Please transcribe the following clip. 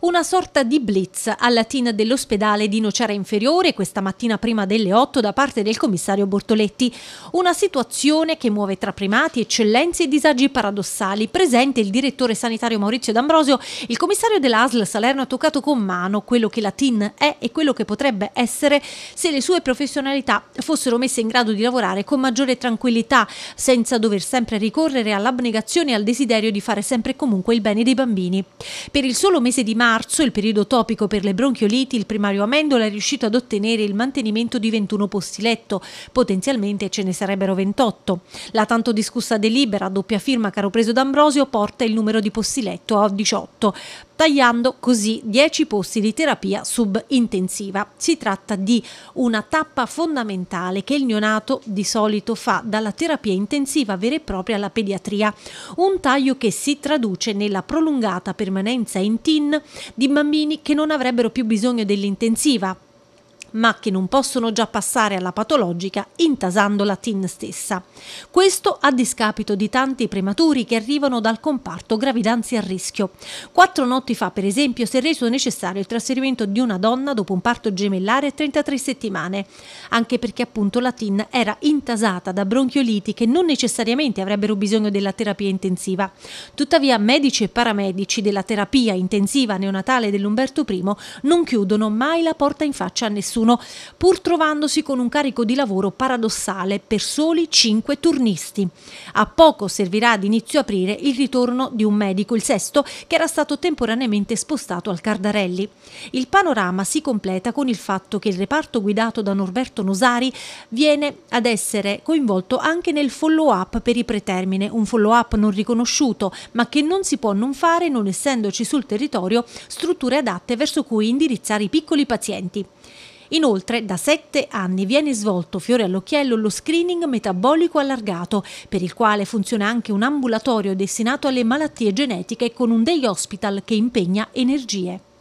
una sorta di blitz alla TIN dell'ospedale di Nocera Inferiore questa mattina prima delle 8 da parte del commissario Bortoletti. Una situazione che muove tra primati, eccellenze e disagi paradossali. Presente il direttore sanitario Maurizio D'Ambrosio, il commissario dell'ASL Salerno ha toccato con mano quello che la TIN è e quello che potrebbe essere se le sue professionalità fossero messe in grado di lavorare con maggiore tranquillità, senza dover sempre ricorrere all'abnegazione e al desiderio di fare sempre e comunque il bene dei bambini. Per il solo mese di maggio marzo, il periodo topico per le bronchioliti, il primario Amendola è riuscito ad ottenere il mantenimento di 21 posti letto, potenzialmente ce ne sarebbero 28. La tanto discussa delibera, a doppia firma caro preso d'Ambrosio, porta il numero di posti letto a 18 tagliando così 10 posti di terapia subintensiva. Si tratta di una tappa fondamentale che il neonato di solito fa dalla terapia intensiva vera e propria alla pediatria, un taglio che si traduce nella prolungata permanenza in TIN di bambini che non avrebbero più bisogno dell'intensiva ma che non possono già passare alla patologica intasando la TIN stessa. Questo a discapito di tanti prematuri che arrivano dal comparto gravidanze a rischio. Quattro notti fa, per esempio, si è reso necessario il trasferimento di una donna dopo un parto gemellare a 33 settimane, anche perché appunto la TIN era intasata da bronchioliti che non necessariamente avrebbero bisogno della terapia intensiva. Tuttavia medici e paramedici della terapia intensiva neonatale dell'Umberto I non chiudono mai la porta in faccia a nessuno 2021, pur trovandosi con un carico di lavoro paradossale per soli 5 turnisti. A poco servirà ad inizio aprile il ritorno di un medico, il sesto, che era stato temporaneamente spostato al Cardarelli. Il panorama si completa con il fatto che il reparto guidato da Norberto Nosari viene ad essere coinvolto anche nel follow-up per i pretermine, un follow-up non riconosciuto, ma che non si può non fare non essendoci sul territorio strutture adatte verso cui indirizzare i piccoli pazienti. Inoltre, da sette anni viene svolto fiore all'occhiello lo screening metabolico allargato, per il quale funziona anche un ambulatorio destinato alle malattie genetiche con un day hospital che impegna energie.